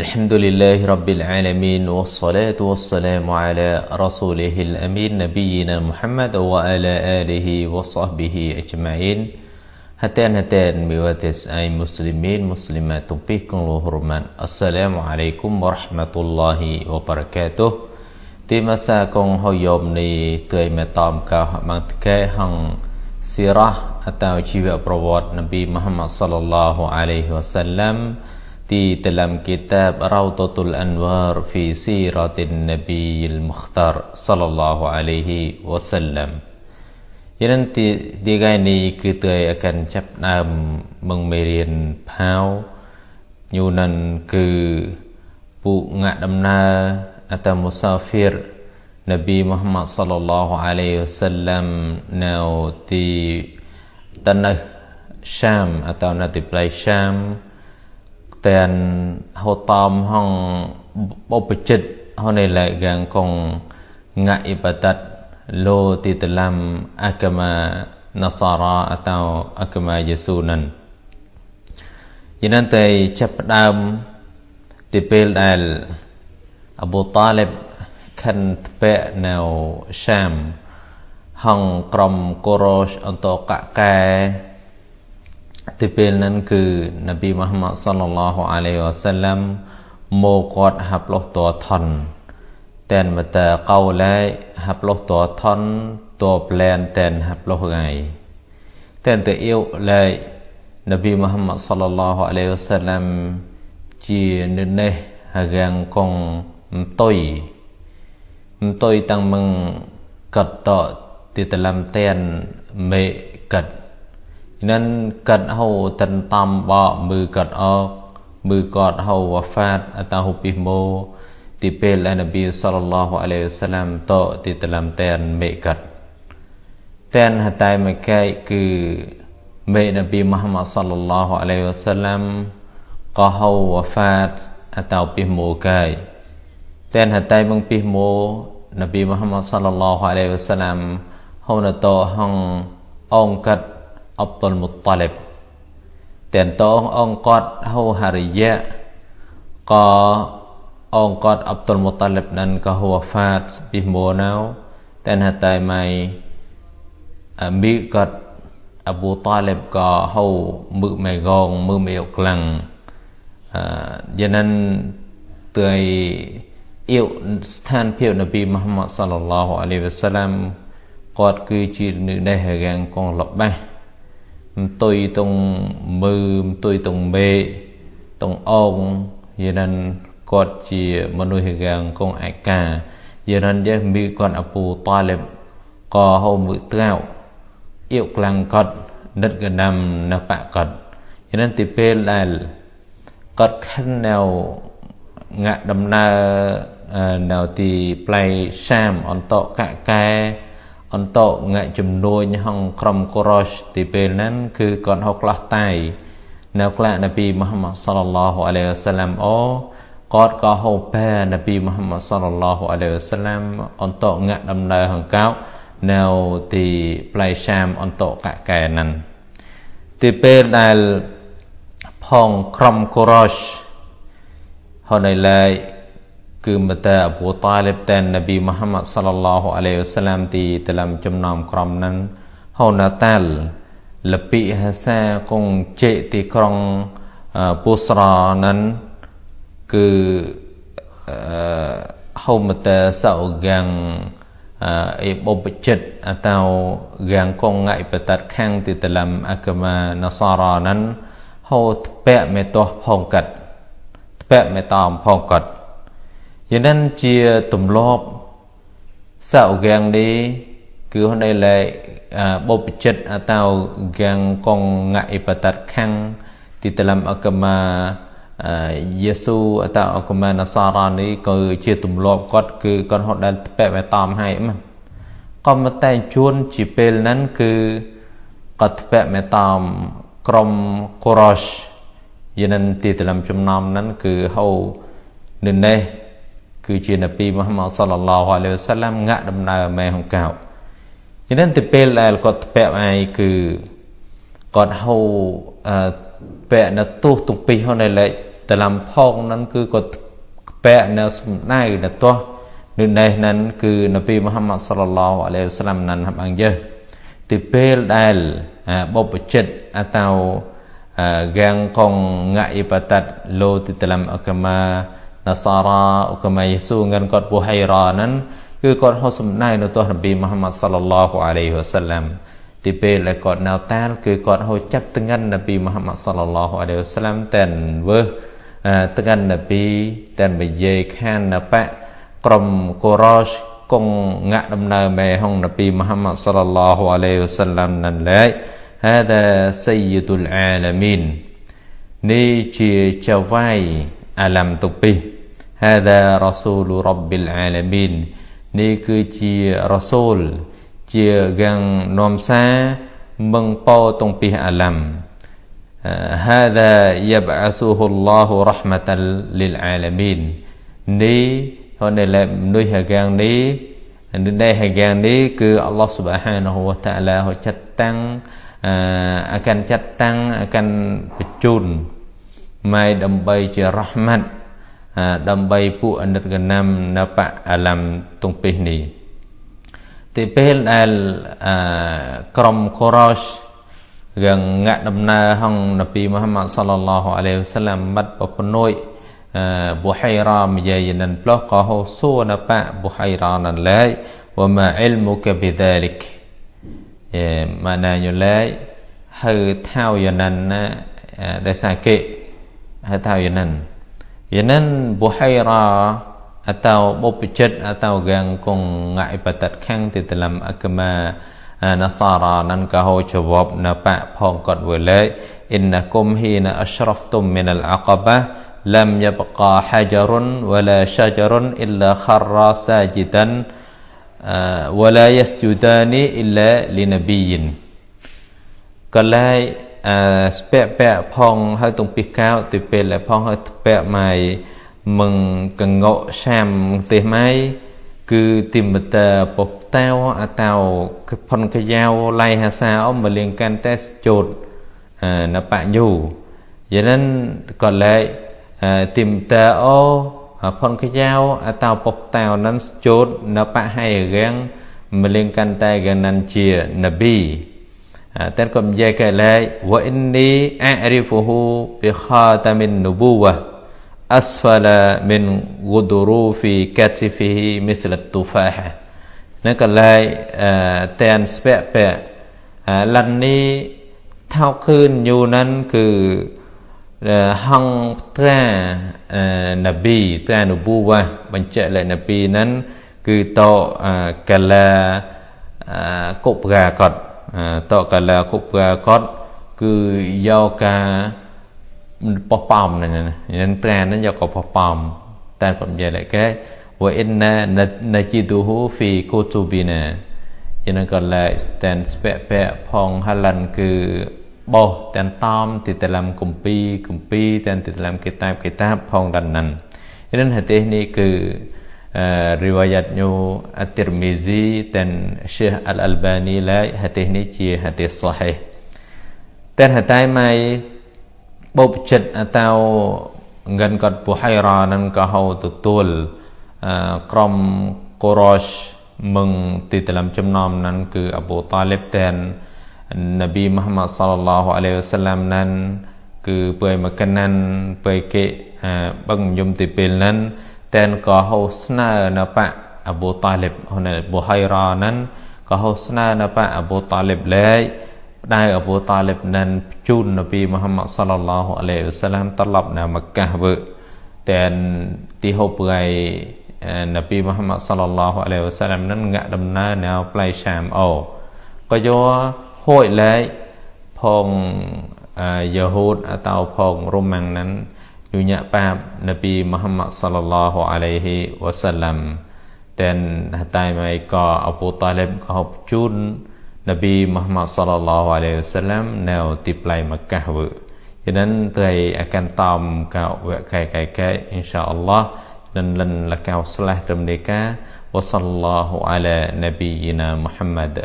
الحمد لله رب العالمين والصلاة والسلام على رسوله الأمين نبينا محمد وعلى آله وصحبه أجمعين هتان هتان بواتس أي مسلمين مسلمات بكم الهرمان السلام عليكم ورحمة الله وبركاته تيما تيما ساكم هو يوم ني نبي محمد صلى الله عليه ទីមាសាកងហយមនីទើយមេតំកោបងតកែហងសិរះអតោជីវប្រវត្តិនប៊ីមហាម៉ាត់សល្លឡោះអាឡៃហ៊ីវ៉ាសល្លាម di dalam kitab Rautatul Anwar fi Siratin Nabiyil Mukhtar sallallahu alaihi wasallam. Cho nanti di đi gai này cứ akan cap nam mừng pau nyunan ke pu ngak damna atau musafir Nabi Muhammad sallallahu alaihi wasallam nào thì tân Sham atau na thì Syam តែនហូតមហងបុព្វជិតហនលែកយ៉ាងកងងាអ៊ីបតតលោទីតឡាំអកមាណសារ៉ាអតោអកមាយេស៊ូនិនយានតែចាប់ផ្ដើមទីពេលដែលអប៊ូតាលីបខិនធ្ពាក់នៅសាមហងក្រុមកូរ៉ូសអន្តកកែទៅពេលนั้นគឺនប៊ីមហម័តសល្លឡោះអាឡៃវ៉ាសាឡាំមកគាត់ហាប់លោះតថនតែនមតាកោលែហាប់លោះតថនតបលែនតែនហាប់លោះងៃតែនទៅអ៊ីវលែនប៊ីមហម័តសល្លឡោះអាឡៃវ៉ាសាឡាំជានៅនេះហាងកងតុយតុយតាំងមឹងកតតទីតលំតែនមេកត់នឹងកាត់ហូតិនតំបោមឺកាត់អោមឺកាត់ហូវហ្វាតអតាហូពីម៉ូទីពេលអានប៊ីសលឡោះអាឡៃវសាឡាមតទីតឡាំតែនមេកាត់តែនហតៃមកែគឺមេនប៊ីមហាម៉ាត់សលឡោះអាឡៃវសាឡាមកោហូវហ្វាតអតាហូពីម៉ូកែតែនហតៃបងពីម៉ូនប៊ីមហាម៉ាត់សលឡោះអាឡៃវសាឡាមហូនតហងអង្គកាត់អប់តុលមុតតាលិបតេនតងអង្គគាត់ហូហារីយៈក៏អង្គគាត់អប់តុលមុតតាលិបនឹងក៏ហូហ្វាតពីមួណៅតែនហតៃម៉ៃអមីគាត់អប៊ូតាលិបក៏ហូមឹកម៉ែកងមឹកម៉ែខ្លាំងអឺយ៉ាងនឹងទើយអ៊ីវស្ថានភាពនប៊ីមហាម៉ាត់សល្លឡោះអាឡៃវ៉ាសាឡាមគាត់គឺជានៅនេះរាងកងលបាស់ទុយតុងមើមទុយតុងមេតុងអងយានគាត់ជាមនុស្សយ៉ាងកងអាកាយានយេមីគាត់អពូតាលិបក៏ហូមឺត្រៅអៀវខ្លាំងគាត់និតកណាំណបគាត់យានទីពេលដែលគាត់ខិននៅងាក់ដំណើរនៅទីផ្លៃសាមអន្តកកកែអន្តោងៈជំនួយហងក្រុមកូរ៉ូសទីពេលហ្នឹងគឺគាត់ហុកខ្លះតៃនៅខ្លះនប៊ីមូហាម៉ាត់សល្លឡោះអាឡៃវ៉ាសាឡាំអូគាត់ក៏ហូបែនប៊ីមូហាម៉ាត់សល្លឡោះអាឡៃវ៉ាសាឡាំអន្តោងៈដំណើរហងកោនៅទីផ្លៃសាមអន្តោកកែហ្នឹងទីពេលដែលផងក្រុមកូរ៉ូសហូណៃឡៃគឺមតាអបូតាលិបតាននប៊ីមូហាម៉ាត់សល្លឡោះអាឡៃវសឡាមទីតឡាំចំណោមក្រុមនឹងហូណាតាល់លពិហាសាគង់ជេទីក្រុងពូស្រនឹងគឺហូមតាសោហ្គាំងអេបបចិត្តអតោហ្គាំងគងងៃបតតខាងទីតឡាំអកមាណសារនឹងហូតពៈមេតោះផងកាត់ពៈមេតោផងកាត់យ៉ាងนั้นជាទម្លាប់សៅកាំងនេះគឺនៅលែបុព្វជិតអតោកាំងកងងអិបតតខាំង di dalam agama យេស៊ូអតអកមានសារ៉ានេះគឺជាទម្លាប់គាត់គឺគាត់ហត់ដែលបែបតែតាមហើយមិនក៏មិនតែជួនជាពេលហ្នឹងគឺគាត់បែបតែតាមក្រុម Quraysh យានទីតាមចំណោមហ្នឹងគឺហៅនៅនេះគឺជានប៊ីមូហាម៉ាត់សល្លឡោះអាឡៃវសាឡាំងាក់ដំណើរម៉ែហង្កោចឹងទៅពេលដែលគាត់ធ្ពាក់ឯងគឺគាត់ហូរអឺពាក់នៅទោះទំពីហ្នឹងនៅលេខតឡំផងហ្នឹងគឺគាត់ពាក់នៅសំដៅនៅទោះនៅនេះហ្នឹងគឺនប៊ីមូហាម៉ាត់សល្លឡោះអាឡៃវសាឡាំហ្នឹងហាប់អង្យើទីពេលដែលបបចិត្តអតោកាងកងងាក់អ៊ីបតាត់លោទីតឡំអកម៉ាណាសារ៉ាឧកមៃយេស៊ូងិនគាត់ពូហៃរ៉ាហ្នឹងគឺគាត់ហូសំណែនៅទោះនប៊ីមូហាម៉ាត់សាឡឡោះអាឡៃហ៊ីវ៉ាសាឡាំ ទីពេលដែលគាត់ណៅតាលគឺគាត់ហូចាប់តងិននប៊ីមូហាម៉ាត់សាឡឡោះអាឡៃហ៊ីវ៉ាសាឡាំតែនវើតងិននប៊ីតែនបយេខានណបៈក្រុមកូរ៉ូសគង់ងាក់ដំណើរមេហុងនប៊ីមូហាម៉ាត់សាឡឡោះអាឡៃហ៊ីវ៉ាសាឡាំនឹងឡែក هذا سيد العالمين នេះជាចៅវាយអាឡាំទុពី هذا رسول رب العالمين នេះគឺជារ៉ាសូលជាកាំងនាំសារមឹងពោតុងពីអាឡាំ هذا يبعثه الله رحمة للعالمين នេះហើយនៅមនុស្សហកាងនេះនឹងដែរហកាងនេះគឺអល់ឡោះស៊ុបហានហូវតាឡាហូចាត់តាំងអាកាន់ចាត់តាំងអាកាន់បញ្ជូនម៉ែដើម្បីជារ៉ហ្មាត់ដើម្បីពួកអនិច្ចកណាំនបអលំទុងពេះនេះទីពេលដែលក្រុមខូរ៉ូសរឿងងាក់ដំណើរហងនប៊ីមូហាម៉ាត់សល្លឡោះអាឡៃហ៊ីវសាឡាមមាត់បពណួយប៊ូហៃរ៉ាមយាយនិនផ្លោះក៏ហូសួរនបៈប៊ូហៃរ៉ាណឡៃវ៉ាម៉ាអ៊ីលមូកាប៊ីដាលិកអេម៉ាណាយូឡៃហៅថាវយនិនណាដែលសាកេហៅថាវយនិនណា Yanan buhaira atau bupijat atau gangkung ngak ibadat kang di dalam agama eh, nasara nan kahu jawab na pak pongkot wilay inna kum hina ashraftum minal aqabah lam yabqa hajarun wala syajarun illa khara sajidan eh, wala yasjudani illa linabiyin kalai អាស្ពាក់ពាក់ផងហើយទុងពីកោទីពេលផងហើយស្ពាក់ម៉ៃมึงកងកឆាមទេម៉ៃគឺទីមតើពកតៅអតៅគឺផុនកយ៉ាវឡៃហាសាអមលៀងកាន់តែជូតណបញូយ៉ាងនឹងក៏លែកទីមតើអូផុនកយ៉ាវអតៅពកតៅនឹងជូតណបហៃរៀងមលៀងកាន់តែកណ្ណជានប៊ី dan kau menjaga lai wa inni a'rifuhu bi khatamin nubuwah asfala min gudurufi katifihi mithla tufaha នឹងកលែកតែនស្ពៈពៈលັນនេះថោកខឿនយូរនឹងគឺហងត្រានប៊ីត្រានុប៊ូវ៉ាបញ្ជាក់លេខនប៊ីនឹងគឺតកលាកុបរាគាត់តកលាគុបកាគាត់គឺយកការប៉ះប៉មហ្នឹងហ្នឹងត្រាហ្នឹងយកក៏ប៉ះប៉មតែគាត់និយាយតែគេវ៉ៃអ៊ីនណាណាជីទូហ៊ូហ្វីកូទូប៊ីណាយ៉ាងណាក៏ឡែស្តែនស្ពែពែផងហាឡាន់គឺបោះតែនតំទីតឡាំកំពីកំពី តែនទីតឡាំគេតាបគេតាប ផងដល់ហ្នឹងយ៉ាងណាហេតុនេះគឺ Eh, riwayatnya At-Tirmizi dan Syekh Al-Albani lai hadis ni je hadis sahih. Dan hatai mai bob chat atau ngan kat Buhaira nan kahau tutul eh, krom Quraisy meng di dalam jemnam nan ke Abu Talib dan Nabi Muhammad sallallahu alaihi wasallam nan ke puai makanan puai ke eh, bang yum tipil nan ten ក៏ហោស្នើនៅបៈអបូតាលីបហ្នឹងបូហៃរ៉ាហ្នឹងក៏ហោស្នើនៅបៈអបូតាលីបលែកផ្ដៅអបូតាលីបនឹងជូននប៊ីមូហាម៉ាត់សល្លឡោះអាឡៃវសាឡាមត្រឡប់នៅមកាវើតែនទីហូបងៃនប៊ីមូហាម៉ាត់សល្លឡោះអាឡៃវសាឡាមនឹងងាក់ដំណើរនៅផ្លៃឆាមអូក៏យកហួយលែកផងយូហូតអតោផងរ៉ូម៉ាំងនឹង Nyunyakpap Nabi Muhammad sallallahu alaihi wasallam dan hatai mereka Abu Talib kau chun Nabi Muhammad sallallahu alaihi wasallam នៅ ទីផ្លៃមកាវើฉะนั้นเตยอาการตอมกาวเวไกไกไกอินชาอัลลอฮ์นั้นลันละกาวสละตรมเดกาวะซัลลัลลอฮุอะลานบียินามุฮัมมัด